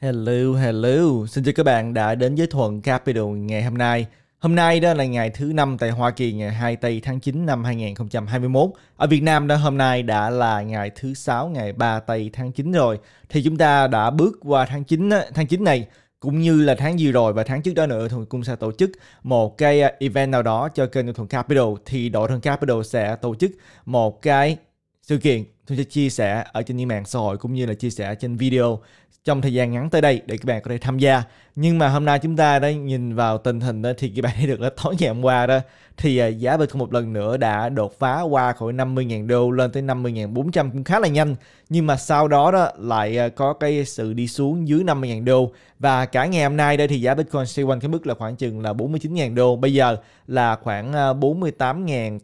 Hello, hello. Xin chào các bạn đã đến với Thuận Capital ngày hôm nay. Hôm nay đó là ngày thứ năm tại Hoa Kỳ ngày 2 tây tháng 9 năm 2021. Ở Việt Nam đó hôm nay đã là ngày thứ sáu ngày 3 tây tháng 9 rồi. Thì chúng ta đã bước qua tháng 9 tháng 9 này cũng như là tháng vừa rồi và tháng trước đó nữa Thuận cũng sẽ tổ chức một cái à, event nào đó cho kênh Thuận Capital thì đội Thuận Capital sẽ tổ chức một cái sự kiện tôi sẽ chia sẻ ở trên những mạng xã hội cũng như là chia sẻ trên video trong thời gian ngắn tới đây để các bạn có thể tham gia nhưng mà hôm nay chúng ta đã nhìn vào tình hình đó, thì các bạn thấy được là tối ngày hôm qua đó thì à, giá Bitcoin một lần nữa đã đột phá qua khỏi 50.000 đô lên tới 50.400 cũng khá là nhanh nhưng mà sau đó đó lại à, có cái sự đi xuống dưới 50.000 đô và cả ngày hôm nay đây thì giá Bitcoin xoay quanh cái mức là khoảng chừng là 49.000 đô bây giờ là khoảng 48.890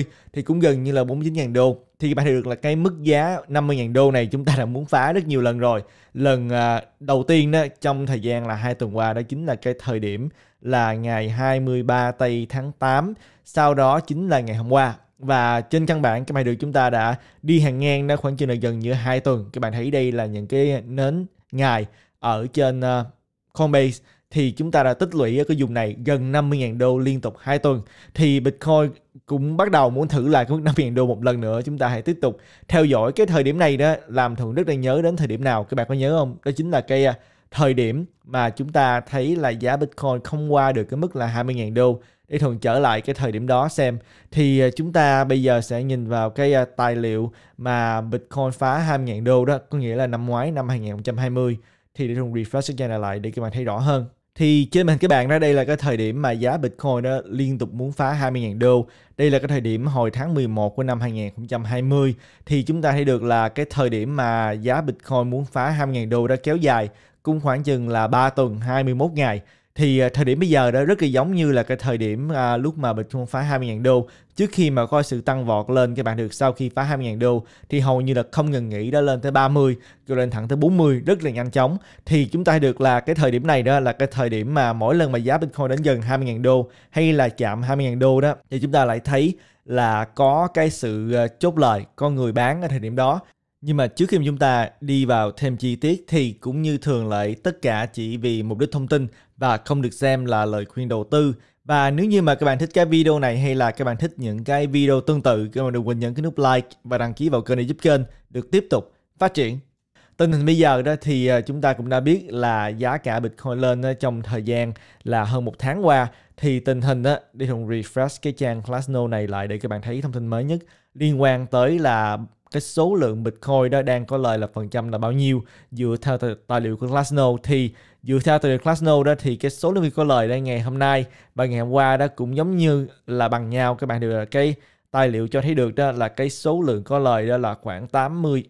à, thì cũng gần như là 49.000 đô thì bạn thấy được là cái mức giá 50.000 đô này chúng ta đã muốn phá rất nhiều lần rồi. Lần à, đầu tiên đó trong thời gian là hai tuần qua đó chính là cái thời điểm là ngày 23 tây tháng 8, sau đó chính là ngày hôm qua và trên căn bản các bạn được chúng ta đã đi hàng ngang đó khoảng chừng là gần như hai tuần. Các bạn thấy đây là những cái nến ngày ở trên uh, Coinbase thì chúng ta đã tích lũy ở cái vùng này gần 50.000 đô liên tục 2 tuần thì Bitcoin cũng bắt đầu muốn thử lại cái mức 50.000 đô một lần nữa chúng ta hãy tiếp tục theo dõi cái thời điểm này đó làm thường rất đang nhớ đến thời điểm nào các bạn có nhớ không đó chính là cái à, thời điểm mà chúng ta thấy là giá Bitcoin không qua được cái mức là 20.000 đô để thường trở lại cái thời điểm đó xem thì à, chúng ta bây giờ sẽ nhìn vào cái à, tài liệu mà Bitcoin phá 20.000 đô đó có nghĩa là năm ngoái năm 2020 thì để thường refresh cái này lại để các bạn thấy rõ hơn thì trên màn hình các bạn đó đây là cái thời điểm mà giá Bitcoin đó liên tục muốn phá 20.000 đô. Đây là cái thời điểm hồi tháng 11 của năm 2020 thì chúng ta thấy được là cái thời điểm mà giá Bitcoin muốn phá 20.000 đô đã kéo dài cũng khoảng chừng là 3 tuần 21 ngày thì à, thời điểm bây giờ đó rất là giống như là cái thời điểm à, lúc mà Bitcoin phá 20.000 đô trước khi mà có sự tăng vọt lên các bạn được sau khi phá 20.000 đô thì hầu như là không ngừng nghỉ đã lên tới 30 rồi lên thẳng tới 40 rất là nhanh chóng thì chúng ta được là cái thời điểm này đó là cái thời điểm mà mỗi lần mà giá Bitcoin đến gần 20.000 đô hay là chạm 20.000 đô đó thì chúng ta lại thấy là có cái sự à, chốt lời con người bán ở thời điểm đó nhưng mà trước khi chúng ta đi vào thêm chi tiết thì cũng như thường lệ tất cả chỉ vì mục đích thông tin và không được xem là lời khuyên đầu tư. Và nếu như mà các bạn thích cái video này hay là các bạn thích những cái video tương tự, các bạn đừng quên nhấn cái nút like và đăng ký vào kênh để giúp kênh được tiếp tục phát triển. Tình hình bây giờ đó thì à, chúng ta cũng đã biết là giá cả Bitcoin lên trong thời gian là hơn một tháng qua thì tình hình đó, đi thùng refresh cái trang Glassnode này lại để các bạn thấy thông tin mới nhất liên quan tới là cái số lượng Bitcoin đó đang có lời là phần trăm là bao nhiêu dựa theo tài liệu của Glassnode thì dựa theo tài liệu Glassnode đó thì cái số lượng người có lời đây ngày hôm nay và ngày hôm qua đó cũng giống như là bằng nhau các bạn đều là cái tài liệu cho thấy được đó là cái số lượng có lời đó là khoảng 87%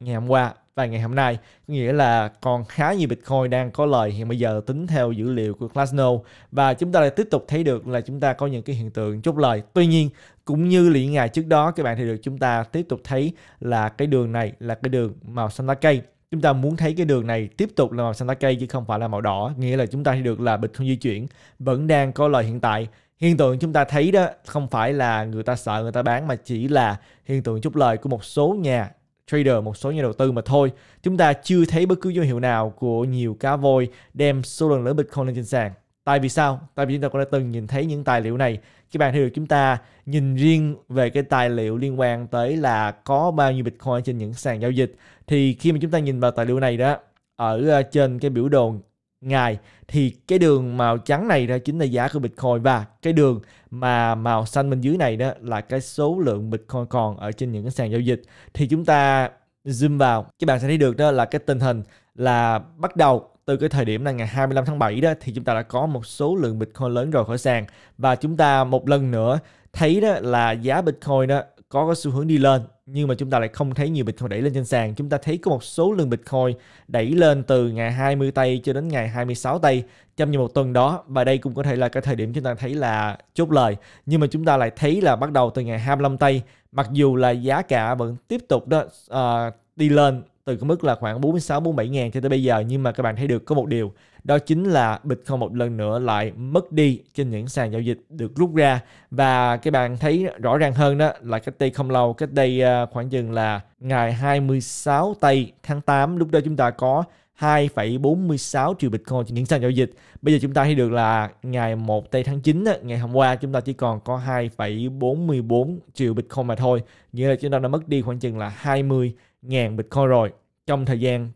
ngày hôm qua và ngày hôm nay có nghĩa là còn khá nhiều Bitcoin đang có lời hiện bây giờ tính theo dữ liệu của Glassnode và chúng ta lại tiếp tục thấy được là chúng ta có những cái hiện tượng chốt lời tuy nhiên cũng như là những ngày trước đó các bạn thì được chúng ta tiếp tục thấy là cái đường này là cái đường màu xanh lá cây chúng ta muốn thấy cái đường này tiếp tục là màu xanh lá cây chứ không phải là màu đỏ nghĩa là chúng ta thì được là bịch không di chuyển vẫn đang có lời hiện tại hiện tượng chúng ta thấy đó không phải là người ta sợ người ta bán mà chỉ là hiện tượng chút lời của một số nhà trader một số nhà đầu tư mà thôi chúng ta chưa thấy bất cứ dấu hiệu nào của nhiều cá voi đem số lượng lớn bitcoin lên trên sàn Tại vì sao? Tại vì chúng ta cũng đã từng nhìn thấy những tài liệu này. Các bạn thấy được chúng ta nhìn riêng về cái tài liệu liên quan tới là có bao nhiêu Bitcoin trên những sàn giao dịch. Thì khi mà chúng ta nhìn vào tài liệu này đó, ở ờ, trên cái biểu đồ ngày thì cái đường màu trắng này đó chính là giá của Bitcoin và cái đường mà màu xanh bên dưới này đó là cái số lượng Bitcoin còn ở trên những cái sàn giao dịch thì chúng ta zoom vào các bạn sẽ thấy được đó là cái tình hình là bắt đầu từ cái thời điểm là ngày 25 tháng 7 đó thì chúng ta đã có một số lượng Bitcoin lớn rồi khỏi sàn và chúng ta một lần nữa thấy đó là giá Bitcoin đó có cái xu hướng đi lên nhưng mà chúng ta lại không thấy nhiều Bitcoin đẩy lên trên sàn. Chúng ta thấy có một số lượng Bitcoin đẩy lên từ ngày 20 tây cho đến ngày 26 tây trong như một tuần đó và đây cũng có thể là cái thời điểm chúng ta thấy là chốt lời. Nhưng mà chúng ta lại thấy là bắt đầu từ ngày 25 tây mặc dù là giá cả vẫn tiếp tục đó uh, đi lên từ cái mức là khoảng 46 47 ngàn cho tới bây giờ nhưng mà các bạn thấy được có một điều đó chính là Bitcoin một lần nữa lại mất đi trên những sàn giao dịch được rút ra và các bạn thấy rõ ràng hơn đó là cách đây không lâu cách đây à, khoảng chừng là ngày 26 tây tháng 8 lúc đó chúng ta có 2,46 triệu Bitcoin trên những sàn giao dịch. Bây giờ chúng ta thấy được là ngày 1 tây tháng 9, ngày hôm qua chúng ta chỉ còn có 2,44 triệu Bitcoin mà thôi. Nghĩa là chúng ta đã mất đi khoảng chừng là 20 ngàn Bitcoin rồi trong thời gian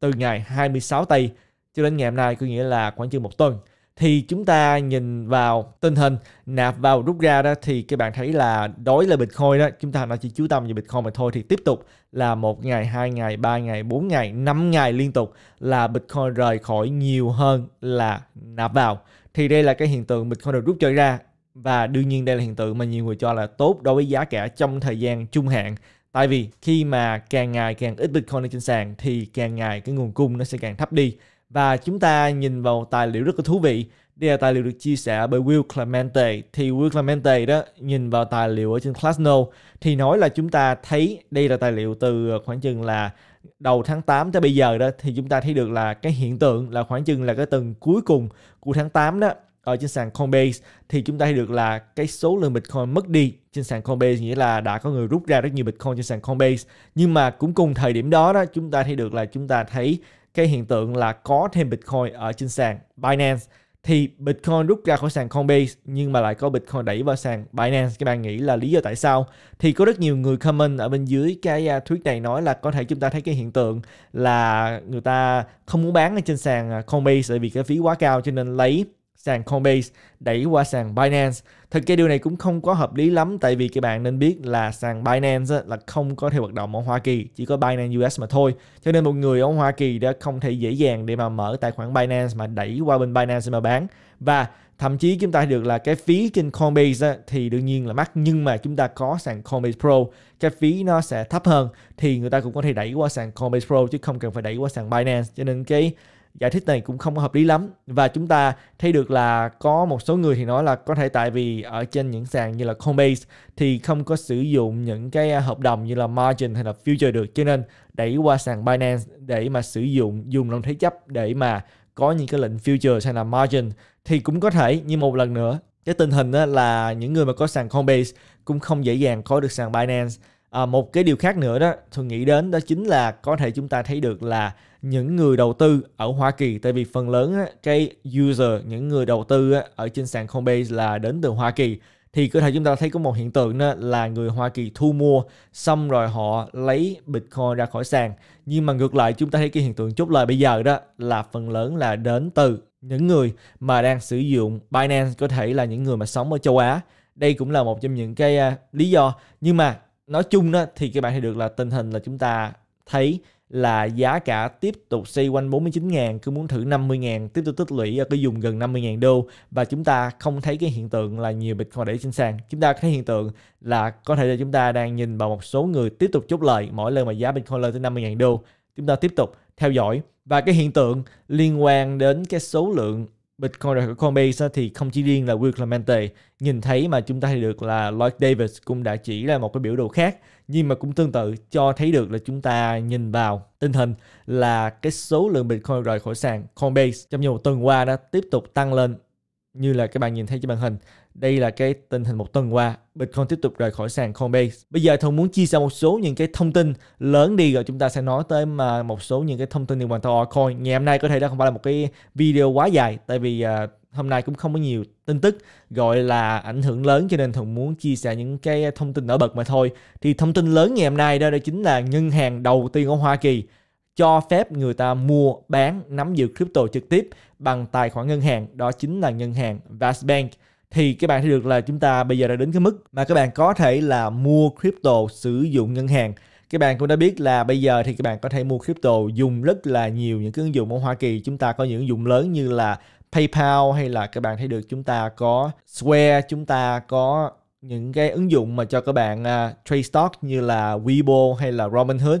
từ ngày 26 tây cho đến ngày hôm nay có nghĩa là khoảng chừng một tuần thì chúng ta nhìn vào tình hình nạp vào rút ra đó thì các bạn thấy là đối là Bitcoin đó chúng ta nó chỉ chú tâm về Bitcoin mà thôi thì tiếp tục là một ngày hai ngày ba ngày bốn ngày năm ngày liên tục là Bitcoin rời khỏi nhiều hơn là nạp vào thì đây là cái hiện tượng Bitcoin được rút chơi ra và đương nhiên đây là hiện tượng mà nhiều người cho là tốt đối với giá cả trong thời gian trung hạn Tại vì khi mà càng ngày càng ít Bitcoin trên sàn thì càng ngày cái nguồn cung nó sẽ càng thấp đi. Và chúng ta nhìn vào tài liệu rất là thú vị. Đây là tài liệu được chia sẻ bởi Will Clemente. Thì Will Clemente đó nhìn vào tài liệu ở trên classno thì nói là chúng ta thấy đây là tài liệu từ khoảng chừng là đầu tháng 8 tới bây giờ đó thì chúng ta thấy được là cái hiện tượng là khoảng chừng là cái tuần cuối cùng của tháng 8 đó ở ờ, trên sàn Coinbase thì chúng ta thấy được là cái số lượng Bitcoin mất đi trên sàn Coinbase nghĩa là đã có người rút ra rất nhiều Bitcoin trên sàn Coinbase nhưng mà cũng cùng thời điểm đó đó chúng ta thấy được là chúng ta thấy cái hiện tượng là có thêm Bitcoin ở trên sàn Binance thì Bitcoin rút ra khỏi sàn Coinbase nhưng mà lại có Bitcoin đẩy vào sàn Binance. Các bạn nghĩ là lý do tại sao? Thì có rất nhiều người comment ở bên dưới cái à, thuyết này nói là có thể chúng ta thấy cái hiện tượng là người ta không muốn bán ở trên sàn à, Coinbase tại vì cái phí quá cao cho nên lấy sàn Coinbase đẩy qua sàn Binance. Thực ra điều này cũng không có hợp lý lắm tại vì các bạn nên biết là sàn Binance là không có theo hoạt động ở Hoa Kỳ, chỉ có Binance US mà thôi. Cho nên một người ở Hoa Kỳ đã không thể dễ dàng để mà mở tài khoản Binance mà đẩy qua bên Binance mà bán. Và thậm chí chúng ta được là cái phí trên Coinbase thì đương nhiên là mắc nhưng mà chúng ta có sàn Coinbase Pro cái phí nó sẽ thấp hơn thì người ta cũng có thể đẩy qua sàn Coinbase Pro chứ không cần phải đẩy qua sàn Binance cho nên cái giải thích này cũng không có hợp lý lắm và chúng ta thấy được là có một số người thì nói là có thể tại vì ở trên những sàn như là Coinbase thì không có sử dụng những cái hợp đồng như là margin hay là future được cho nên đẩy qua sàn Binance để mà sử dụng dùng lòng thế chấp để mà có những cái lệnh future hay là margin thì cũng có thể như một lần nữa cái tình hình đó là những người mà có sàn Coinbase cũng không dễ dàng có được sàn Binance à, một cái điều khác nữa đó tôi nghĩ đến đó chính là có thể chúng ta thấy được là những người đầu tư ở Hoa Kỳ tại vì phần lớn á, cái user những người đầu tư á, ở trên sàn Coinbase là đến từ Hoa Kỳ thì có thể chúng ta thấy có một hiện tượng đó là người Hoa Kỳ thu mua xong rồi họ lấy Bitcoin ra khỏi sàn nhưng mà ngược lại chúng ta thấy cái hiện tượng chốt lời bây giờ đó là phần lớn là đến từ những người mà đang sử dụng Binance có thể là những người mà sống ở châu Á đây cũng là một trong những cái uh, lý do nhưng mà nói chung đó thì các bạn thấy được là tình hình là chúng ta thấy là giá cả tiếp tục xoay quanh 49.000 cứ muốn thử 50.000 tiếp tục tích lũy ở à, cái vùng gần 50.000 đô và chúng ta không thấy cái hiện tượng là nhiều bitcoin để trên sàn chúng ta thấy hiện tượng là có thể là chúng ta đang nhìn vào một số người tiếp tục chốt lời mỗi lần mà giá bitcoin lên tới 50.000 đô chúng ta tiếp tục theo dõi và cái hiện tượng liên quan đến cái số lượng Bitcoin Coinbase thì không chỉ riêng là Will Clemente nhìn thấy mà chúng ta thấy được là Lloyd Davis cũng đã chỉ ra một cái biểu đồ khác nhưng mà cũng tương tự cho thấy được là chúng ta nhìn vào tình hình là cái số lượng Bitcoin rời khỏi sàn Coinbase trong nhiều tuần qua đã tiếp tục tăng lên như là các bạn nhìn thấy trên màn hình đây là cái tình hình một tuần qua, Bitcoin tiếp tục rời khỏi sàn Coinbase. Bây giờ Thông muốn chia sẻ một số những cái thông tin lớn đi rồi chúng ta sẽ nói tới mà một số những cái thông tin liên quan tới altcoin. Ngày hôm nay có thể đó không phải là một cái video quá dài tại vì uh, hôm nay cũng không có nhiều tin tức gọi là ảnh hưởng lớn cho nên Thuận muốn chia sẻ những cái thông tin nổi bật mà thôi. Thì thông tin lớn ngày hôm nay đó, đó chính là ngân hàng đầu tiên ở Hoa Kỳ cho phép người ta mua, bán, nắm giữ crypto trực tiếp bằng tài khoản ngân hàng, đó chính là ngân hàng Vast Bank thì các bạn thấy được là chúng ta bây giờ đã đến cái mức mà các bạn có thể là mua crypto sử dụng ngân hàng các bạn cũng đã biết là bây giờ thì các bạn có thể mua crypto dùng rất là nhiều những cái ứng dụng ở Hoa Kỳ chúng ta có những ứng dụng lớn như là PayPal hay là các bạn thấy được chúng ta có Square chúng ta có những cái ứng dụng mà cho các bạn uh, trade stock như là Weibo hay là Robinhood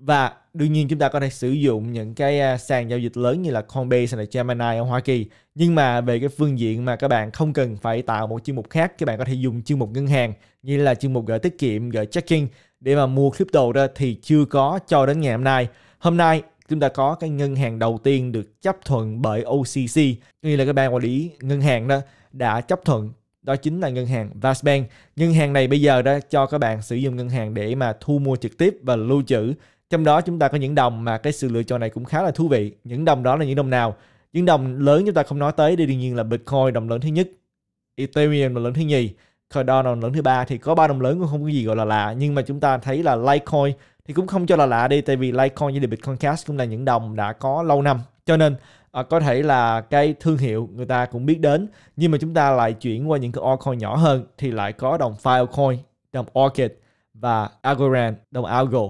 và đương nhiên chúng ta có thể sử dụng những cái à, sàn giao dịch lớn như là Coinbase hay là Gemini ở Hoa Kỳ nhưng mà về cái phương diện mà các bạn không cần phải tạo một chương mục khác các bạn có thể dùng chương mục ngân hàng như là chương mục gửi tiết kiệm gửi checking để mà mua crypto ra thì chưa có cho đến ngày hôm nay hôm nay chúng ta có cái ngân hàng đầu tiên được chấp thuận bởi OCC như là cái ban quản lý ngân hàng đó đã chấp thuận đó chính là ngân hàng Vastbank. Ngân hàng này bây giờ đã cho các bạn sử dụng ngân hàng để mà thu mua trực tiếp và lưu trữ trong đó chúng ta có những đồng mà cái sự lựa chọn này cũng khá là thú vị những đồng đó là những đồng nào những đồng lớn chúng ta không nói tới thì đương nhiên là bitcoin đồng lớn thứ nhất ethereum đồng lớn thứ nhì cardano đồng lớn thứ ba thì có ba đồng lớn cũng không có gì gọi là lạ nhưng mà chúng ta thấy là litecoin thì cũng không cho là lạ đi tại vì litecoin với bitcoin cash cũng là những đồng đã có lâu năm cho nên à, có thể là cái thương hiệu người ta cũng biết đến nhưng mà chúng ta lại chuyển qua những cái altcoin nhỏ hơn thì lại có đồng Filecoin, đồng Orchid và Algorand, đồng Algo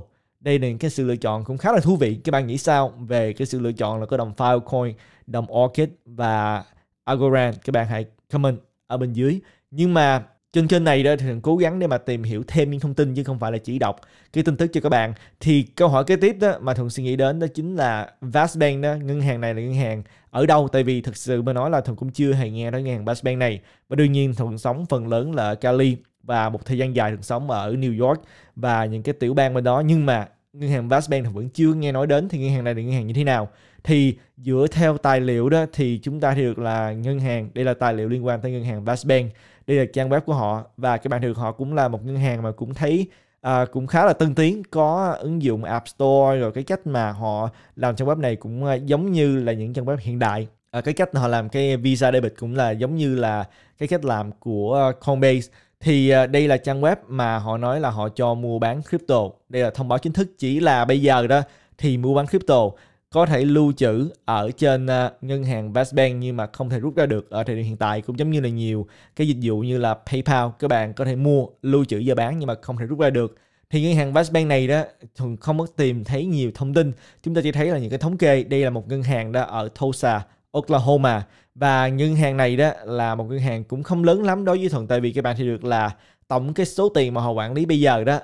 đây là cái sự lựa chọn cũng khá là thú vị các bạn nghĩ sao về cái sự lựa chọn là có đồng Filecoin đồng Orchid và Algorand các bạn hãy comment ở bên dưới nhưng mà trên kênh này đó thì cố gắng để mà tìm hiểu thêm những thông tin chứ không phải là chỉ đọc cái tin tức cho các bạn thì câu hỏi kế tiếp đó mà thường suy nghĩ đến đó chính là Vastbank đó ngân hàng này là ngân hàng ở đâu tại vì thực sự mà nói là thường cũng chưa hề nghe nói ngân hàng Vastbank này và đương nhiên thường sống phần lớn là ở Cali và một thời gian dài thường sống ở New York và những cái tiểu bang bên đó nhưng mà ngân hàng Vastbank thì vẫn chưa nghe nói đến thì ngân hàng này là ngân hàng như thế nào thì dựa theo tài liệu đó thì chúng ta thì được là ngân hàng đây là tài liệu liên quan tới ngân hàng Vastbank đây là trang web của họ và các bạn được họ cũng là một ngân hàng mà cũng thấy à, cũng khá là tân tiến có ứng dụng App Store rồi cái cách mà họ làm trang web này cũng à, giống như là những trang web hiện đại à, cái cách họ làm cái visa debit cũng là giống như là cái cách làm của Coinbase thì à, đây là trang web mà họ nói là họ cho mua bán crypto đây là thông báo chính thức chỉ là bây giờ đó thì mua bán crypto có thể lưu trữ ở trên à, ngân hàng Vestbank nhưng mà không thể rút ra được ở thời điểm hiện tại cũng giống như là nhiều cái dịch vụ như là PayPal các bạn có thể mua lưu trữ và bán nhưng mà không thể rút ra được thì ngân hàng Vestbank này đó thường không có tìm thấy nhiều thông tin chúng ta chỉ thấy là những cái thống kê đây là một ngân hàng đó ở Tulsa Oklahoma và ngân hàng này đó là một ngân hàng cũng không lớn lắm đối với thuận tại vì các bạn thì được là tổng cái số tiền mà họ quản lý bây giờ đó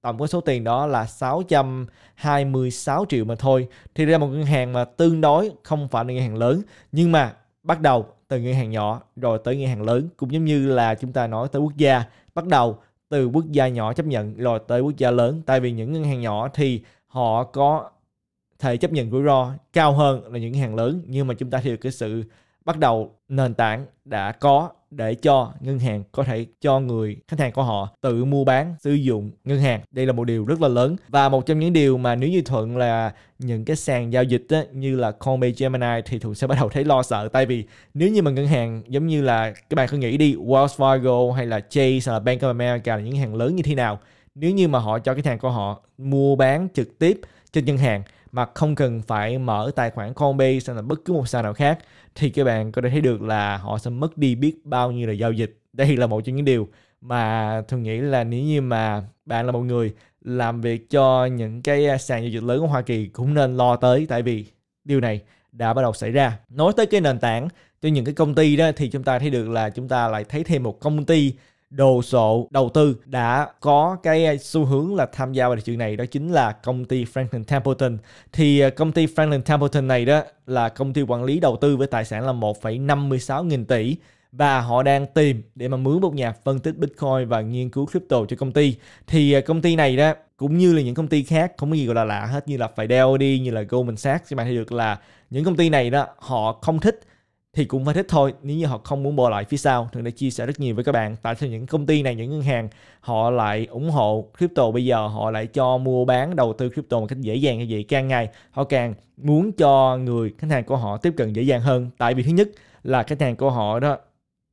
tổng cái số tiền đó là 626 triệu mà thôi thì đây là một ngân hàng mà tương đối không phải là ngân hàng lớn nhưng mà bắt đầu từ ngân hàng nhỏ rồi tới ngân hàng lớn cũng giống như là chúng ta nói tới quốc gia bắt đầu từ quốc gia nhỏ chấp nhận rồi tới quốc gia lớn tại vì những ngân hàng nhỏ thì họ có thể chấp nhận rủi ro cao hơn là những hàng lớn nhưng mà chúng ta thì cái sự bắt đầu nền tảng đã có để cho ngân hàng có thể cho người khách hàng của họ tự mua bán sử dụng ngân hàng đây là một điều rất là lớn và một trong những điều mà nếu như thuận là những cái sàn giao dịch á, như là Coinbase Gemini thì thuận sẽ bắt đầu thấy lo sợ tại vì nếu như mà ngân hàng giống như là các bạn cứ nghĩ đi Wells Fargo hay là Chase hay là Bank of America là những hàng lớn như thế nào nếu như mà họ cho cái hàng của họ mua bán trực tiếp trên ngân hàng mà không cần phải mở tài khoản Coinbase hay là bất cứ một sàn nào khác thì các bạn có thể thấy được là họ sẽ mất đi biết bao nhiêu là giao dịch. Đây là một trong những điều mà thường nghĩ là nếu như mà bạn là một người làm việc cho những cái à, sàn giao dịch lớn của Hoa Kỳ cũng nên lo tới tại vì điều này đã bắt đầu xảy ra. Nói tới cái nền tảng cho những cái công ty đó thì chúng ta thấy được là chúng ta lại thấy thêm một công ty đồ sộ đầu tư đã có cái xu hướng là tham gia vào thị trường này đó chính là công ty Franklin Templeton thì à, công ty Franklin Templeton này đó là công ty quản lý đầu tư với tài sản là 1,56 nghìn tỷ và họ đang tìm để mà mướn một nhà phân tích Bitcoin và nghiên cứu crypto cho công ty. Thì à, công ty này đó cũng như là những công ty khác không có gì gọi là lạ hết như là phải đi như là Goldman Sachs các bạn thấy được là những công ty này đó họ không thích thì cũng phải thích thôi nếu như họ không muốn bỏ lại phía sau thường đã chia sẻ rất nhiều với các bạn tại sao những công ty này những ngân hàng họ lại ủng hộ crypto bây giờ họ lại cho mua bán đầu tư crypto một cách dễ dàng như vậy càng ngày họ càng muốn cho người khách hàng của họ tiếp cận dễ dàng hơn tại vì thứ nhất là khách hàng của họ đó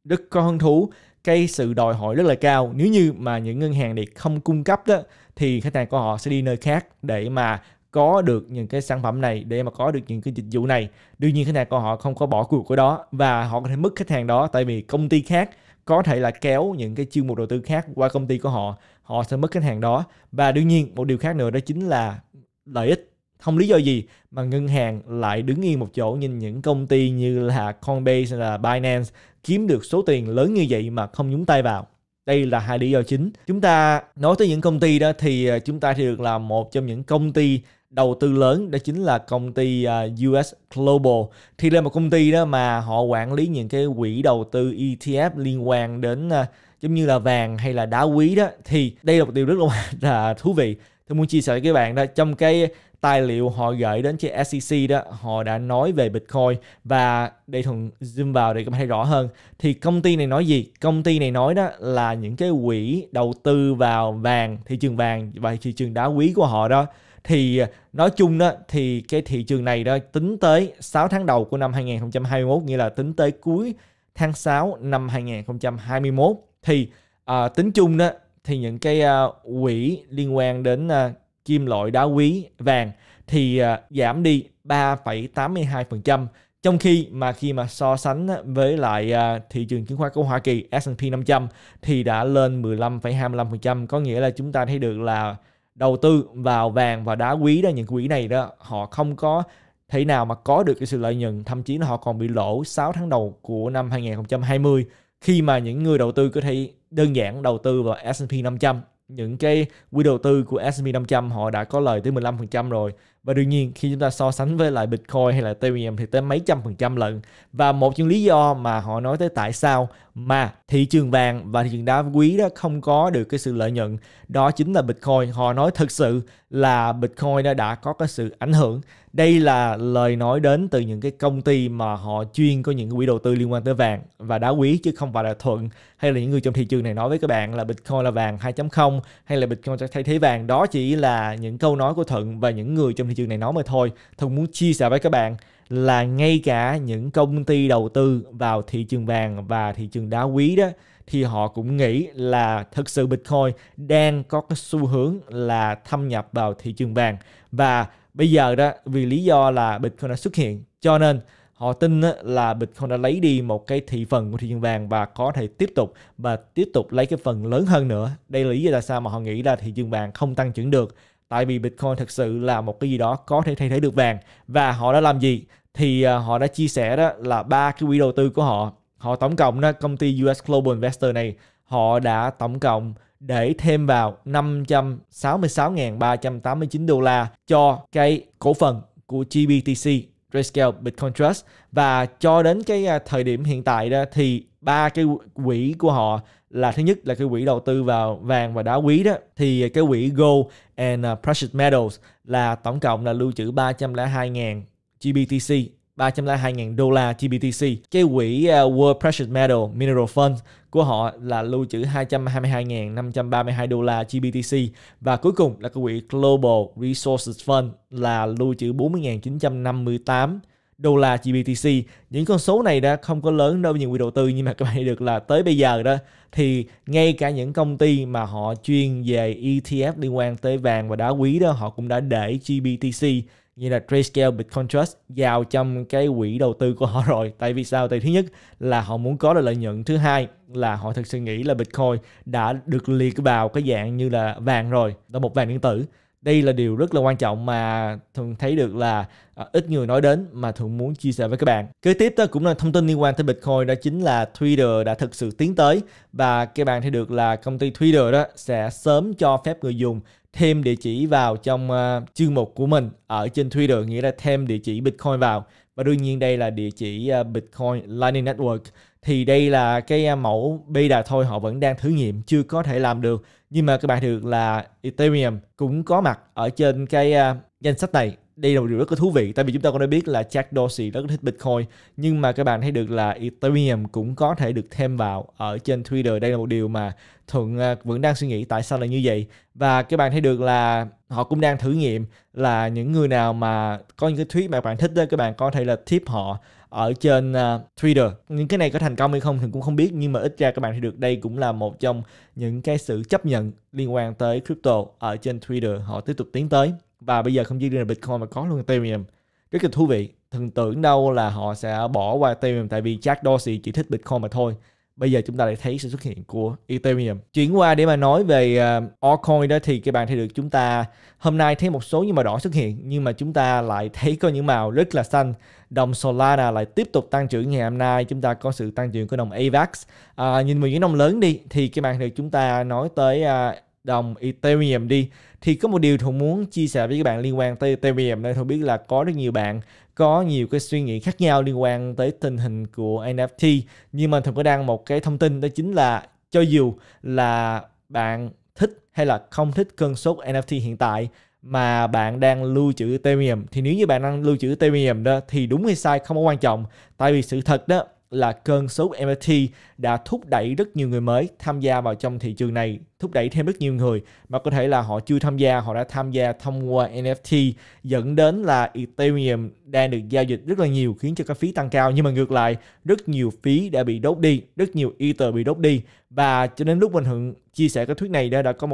rất có hứng thú cái sự đòi hỏi rất là cao nếu như mà những ngân hàng này không cung cấp đó thì khách hàng của họ sẽ đi nơi khác để mà có được những cái sản phẩm này để mà có được những cái dịch vụ này đương nhiên khách hàng của họ không có bỏ cuộc của đó và họ có thể mất khách hàng đó tại vì công ty khác có thể là kéo những cái chương mục đầu tư khác qua công ty của họ họ sẽ mất khách hàng đó và đương nhiên một điều khác nữa đó chính là lợi ích không lý do gì mà ngân hàng lại đứng yên một chỗ nhìn những công ty như là Coinbase là Binance kiếm được số tiền lớn như vậy mà không nhúng tay vào đây là hai lý do chính chúng ta nói tới những công ty đó thì ờ, chúng ta thì được là một trong những công ty đầu tư lớn đó chính là công ty à, US Global thì là một công ty đó mà họ quản lý những cái quỹ đầu tư ETF liên quan đến à, giống như là vàng hay là đá quý đó thì đây là một điều rất là thú vị tôi muốn chia sẻ với các bạn đó trong cái tài liệu họ gửi đến cho SEC đó họ đã nói về Bitcoin và đây thuần zoom vào để các bạn thấy rõ hơn thì công ty này nói gì công ty này nói đó là những cái quỹ đầu tư vào vàng thị trường vàng và thị trường đá quý của họ đó thì à, nói chung đó thì cái thị trường này đó tính tới 6 tháng đầu của năm 2021 nghĩa là tính tới cuối tháng 6 năm 2021 thì à, tính chung đó thì những cái à, quỹ liên quan đến à, kim loại đá quý vàng thì à, giảm đi 3,82% trong khi mà khi mà so sánh với lại à, thị trường chứng khoán của Hoa Kỳ S&P 500 thì đã lên 15,25% có nghĩa là chúng ta thấy được là đầu tư vào vàng và đá quý đó những quỹ này đó họ không có thể nào mà có được cái sự lợi nhuận thậm chí là họ còn bị lỗ 6 tháng đầu của năm 2020 khi mà những người đầu tư có thể đơn giản đầu tư vào S&P 500 những cái quỹ đầu tư của S&P 500 họ đã có lời tới 15% rồi và đương nhiên khi chúng ta so sánh với lại Bitcoin hay là Ethereum thì tới mấy trăm phần trăm lần và một trong lý do mà họ nói tới tại sao mà thị trường vàng và thị trường đá quý đó không có được cái sự lợi nhuận đó chính là Bitcoin họ nói thực sự là Bitcoin đã, đã có cái sự ảnh hưởng đây là lời nói đến từ những cái công ty mà họ chuyên có những quỹ đầu tư liên quan tới vàng và đá quý chứ không phải là thuận hay là những người trong thị trường này nói với các bạn là Bitcoin là vàng 2.0 hay là Bitcoin sẽ thay thế vàng đó chỉ là những câu nói của thuận và những người trong thị trường này nói mà thôi Thuận muốn chia sẻ với các bạn là ngay cả những công ty đầu tư vào thị trường vàng và thị trường đá quý đó thì họ cũng nghĩ là thực sự Bitcoin đang có cái xu hướng là thâm nhập vào thị trường vàng và bây giờ đó vì lý do là Bitcoin đã xuất hiện cho nên họ tin là Bitcoin đã lấy đi một cái thị phần của thị trường vàng và có thể tiếp tục và tiếp tục lấy cái phần lớn hơn nữa. Đây là lý do tại sao mà họ nghĩ là thị trường vàng không tăng trưởng được tại vì Bitcoin thực sự là một cái gì đó có thể thay thế được vàng và họ đã làm gì thì à, họ đã chia sẻ đó là ba cái quỹ đầu tư của họ họ tổng cộng đó công ty US Global Investor này họ đã tổng cộng để thêm vào 566.389 đô la cho cái cổ phần của GBTC Grayscale, Bitcoin Trust và cho đến cái à, thời điểm hiện tại đó thì ba cái quỹ của họ là thứ nhất là cái quỹ đầu tư vào vàng và đá quý đó thì cái quỹ gold and à, precious metals là tổng cộng là lưu trữ 302.000 GBTC 302.000 đô la GBTC. Cái quỹ à, World Precious Metal Mineral Fund của họ là lưu trữ 222.532 đô la GBTC và cuối cùng là cái quỹ Global Resources Fund là lưu trữ 40.958 đô la GBTC. Những con số này đã không có lớn đâu những quỹ đầu tư nhưng mà các bạn được là tới bây giờ đó thì ngay cả những công ty mà họ chuyên về ETF liên quan tới vàng và đá quý đó họ cũng đã để GBTC như là Grayscale, Bitcoin Trust vào trong cái quỹ đầu tư của họ rồi. Tại vì sao? Tại thứ nhất là họ muốn có được lợi nhuận, thứ hai là họ thực sự nghĩ là Bitcoin đã được liệt vào cái dạng như là vàng rồi, là một vàng điện tử. Đây là điều rất là quan trọng mà thường thấy được là à, ít người nói đến mà thường muốn chia sẻ với các bạn. Kế tiếp đó cũng là thông tin liên quan tới Bitcoin đó chính là Twitter đã thực sự tiến tới và các bạn thấy được là công ty Twitter đó sẽ sớm cho phép người dùng thêm địa chỉ vào trong uh, chương mục của mình ở trên Twitter nghĩa là thêm địa chỉ Bitcoin vào và đương nhiên đây là địa chỉ uh, Bitcoin Lightning Network thì đây là cái ờ, mẫu beta thôi họ vẫn đang thử nghiệm chưa có thể làm được nhưng mà các bạn được là Ethereum cũng có mặt ở trên cái uh, danh sách này đây là một điều rất là thú vị tại vì chúng ta cũng đã biết là Jack Dorsey rất thích Bitcoin nhưng mà các bạn thấy được là Ethereum cũng có thể được thêm vào ở trên Twitter đây là một điều mà Thuận à, vẫn đang suy nghĩ tại sao là như vậy và các bạn thấy được là họ cũng đang thử nghiệm là những người nào mà có những cái tweet mà các bạn thích đó các bạn có thể là tip họ ở trên uh, Twitter những cái này có thành công hay không thì cũng không biết nhưng mà ít ra các bạn thấy được đây cũng là một trong những cái sự chấp nhận liên quan tới crypto ở trên Twitter họ tiếp tục tiến tới và bây giờ không chỉ riêng là Bitcoin mà có luôn Ethereum rất là thú vị thần tưởng đâu là họ sẽ bỏ qua Ethereum tại vì Jack Dorsey chỉ thích Bitcoin mà thôi bây giờ chúng ta lại thấy sự xuất hiện của Ethereum chuyển qua để mà nói về uh, altcoin đó thì các bạn thấy được chúng ta hôm nay thấy một số những màu đỏ xuất hiện nhưng mà chúng ta lại thấy có những màu rất là xanh đồng Solana lại tiếp tục tăng trưởng ngày hôm nay chúng ta có sự tăng trưởng của đồng AVAX à, nhìn vào những đồng lớn đi thì các bạn thấy chúng ta nói tới uh, đồng Ethereum đi thì có một điều Thuận muốn chia sẻ với các bạn liên quan tới Ethereum đây Thuận biết là có rất nhiều bạn có nhiều cái suy nghĩ khác nhau liên quan tới tình hình của NFT nhưng mà Thuận có đăng một cái thông tin đó chính là cho dù là bạn thích hay là không thích cơn sốt NFT hiện tại mà bạn đang lưu trữ Ethereum thì nếu như bạn đang lưu trữ Ethereum đó thì đúng hay sai không có quan trọng tại vì sự thật đó là cơn sốt NFT đã thúc đẩy rất nhiều người mới tham gia vào trong thị trường này, thúc đẩy thêm rất nhiều người mà có thể là họ chưa tham gia, họ đã tham gia thông qua NFT dẫn đến là Ethereum đang được giao dịch rất là nhiều khiến cho các phí tăng cao nhưng mà ngược lại rất nhiều phí đã bị đốt đi, rất nhiều Ether bị đốt đi và cho đến lúc mình hưởng chia sẻ cái thuyết này đã đã có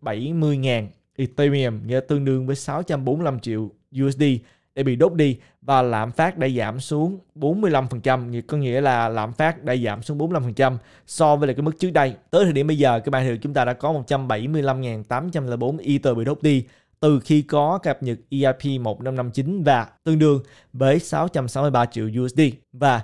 170.000 Ethereum nghĩa tương đương với 645 triệu USD để bị đốt đi và lạm phát đã giảm xuống 45%, có nghĩa là lạm phát đã giảm xuống 45% so với lại cái mức trước đây. Tới thời điểm bây giờ, các bạn hiểu chúng ta đã có 175.804 Ether bị đốt đi từ khi có cập nhật EIP 1559 và tương đương với 663 triệu USD. Và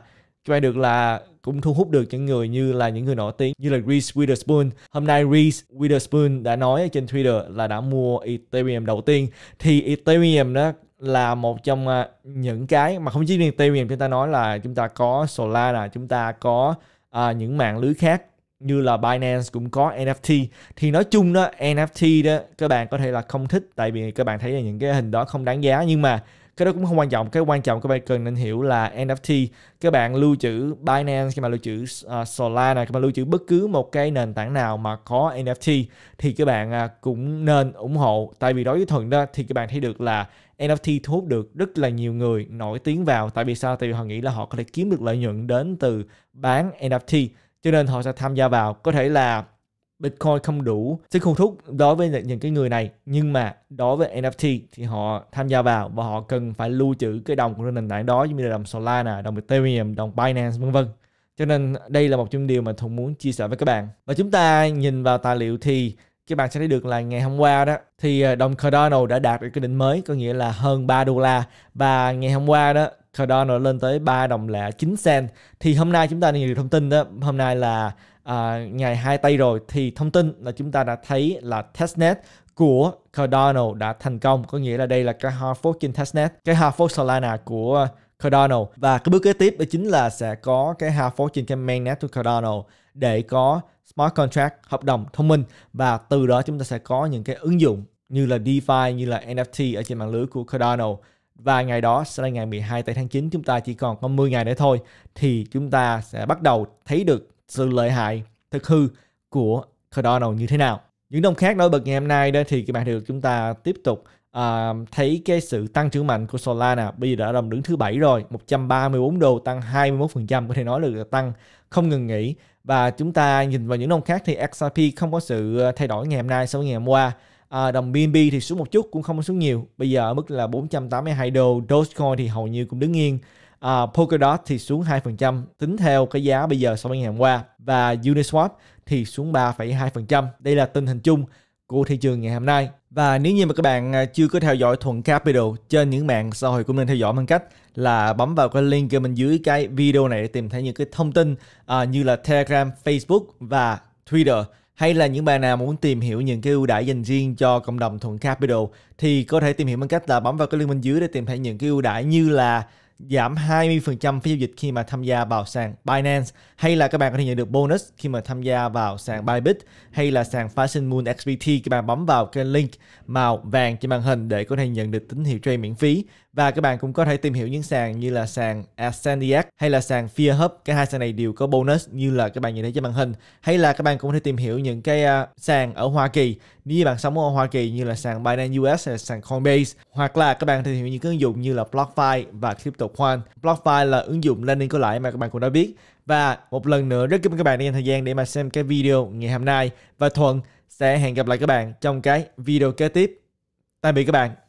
các bạn được là cũng thu hút được những người như là những người nổi tiếng như là Reese Witherspoon. Hôm nay Reese Witherspoon đã nói trên Twitter là đã mua Ethereum đầu tiên thì Ethereum đó là một trong à, những cái mà không chỉ riêng Ethereum chúng ta nói là chúng ta có Solana, chúng ta có à, những mạng lưới khác như là Binance cũng có NFT thì nói chung đó NFT đó các bạn có thể là không thích tại vì các bạn thấy là những cái hình đó không đáng giá nhưng mà cái đó cũng không quan trọng cái quan trọng các bạn cần nên hiểu là NFT các bạn lưu trữ Binance các bạn lưu trữ uh, Solana các bạn lưu trữ bất cứ một cái nền tảng nào mà có NFT thì các bạn à, cũng nên ủng hộ tại vì đối với thuận đó thì các bạn thấy được là NFT thu hút được rất là nhiều người nổi tiếng vào tại vì sao tại vì họ nghĩ là họ có thể kiếm được lợi nhuận đến từ bán NFT cho nên họ sẽ tham gia vào có thể là Bitcoin không đủ sức thu thúc đối với những cái người này nhưng mà đối với NFT thì họ tham gia vào và họ cần phải lưu trữ cái đồng của nền tảng đó như là đồng Solana, đồng Ethereum, đồng Binance vân vân. Cho nên đây là một trong điều mà Thùng muốn chia sẻ với các bạn. Và chúng ta nhìn vào tài liệu thì các bạn sẽ thấy được là ngày hôm qua đó thì ờ, đồng Cardano đã đạt được cái đỉnh mới có nghĩa là hơn 3 đô la và ngày hôm qua đó Cardano lên tới 3 đồng lẻ 9 cent thì hôm nay chúng ta nhìn được thông tin đó hôm nay là à, ngày hai tây rồi thì thông tin là chúng ta đã thấy là testnet của Cardano đã thành công có nghĩa là đây là cái hard fork testnet cái hard fork Solana của Cardano và cái bước kế tiếp đó chính là sẽ có cái hard fork trên cái mainnet của Cardano để có smart contract hợp đồng thông minh và từ đó chúng ta sẽ có những cái ứng dụng như là DeFi như là NFT ở trên mạng lưới của Cardano và ngày đó sẽ là ngày 12 tây tháng 9 chúng ta chỉ còn có 10 ngày nữa thôi thì chúng ta sẽ bắt đầu thấy được sự lợi hại thực hư của Cardano như thế nào. Những đồng khác nổi bật ngày hôm nay đó thì các bạn được chúng ta tiếp tục à, thấy cái sự tăng trưởng mạnh của Solana bây giờ đã đồng đứng thứ bảy rồi 134 đô tăng 21% có thể nói là tăng không ngừng nghỉ và chúng ta nhìn vào những đồng khác thì XRP không có sự ờ, thay đổi ngày hôm nay so với ngày hôm qua à, đồng BNB thì xuống một chút cũng không xuống nhiều bây giờ ở mức là 482 đô Dogecoin thì hầu như cũng đứng yên à, Polkadot thì xuống 2% tính theo cái giá bây giờ so với ngày hôm qua và Uniswap thì xuống 3,2% đây là tình hình chung của thị trường ngày hôm nay. Và nếu như mà các bạn à, chưa có theo dõi Thuận Capital trên những mạng xã hội cũng nên theo dõi bằng cách là bấm vào cái link ở bên dưới cái video này để tìm thấy những cái thông tin uh, như là Telegram, Facebook và Twitter hay là những bạn nào muốn tìm hiểu những cái ưu đãi dành riêng cho cộng đồng Thuận Capital thì có thể tìm hiểu bằng cách là bấm vào cái link bên dưới để tìm thấy những cái ưu đãi như là giảm 20% phí giao dịch khi mà tham gia vào sàn Binance hay là các bạn có thể nhận được bonus khi mà tham gia vào sàn Bybit hay là sàn Fashion Moon XBT các bạn bấm vào cái link màu vàng trên màn hình để có thể nhận được tín hiệu trade miễn phí và các bạn cũng có thể tìm hiểu những sàn như là sàn Ascendiac hay là sàn Fear Hub cái hai sàn này đều có bonus như là các bạn nhìn thấy trên màn hình hay là các bạn cũng có thể tìm hiểu những cái uh, sàn ở Hoa Kỳ nếu như bạn sống ở Hoa Kỳ như là sàn Binance US hay là sàn Coinbase hoặc là các bạn có thể tìm hiểu những cái ứng dụng như là BlockFi và CryptoQuant BlockFi là ứng dụng lending có lãi mà các bạn cũng đã biết và một lần nữa rất cảm ơn các bạn đã dành thời gian để mà xem cái video ngày hôm nay. Và Thuận sẽ hẹn gặp lại các bạn trong cái video kế tiếp. Tạm biệt các bạn.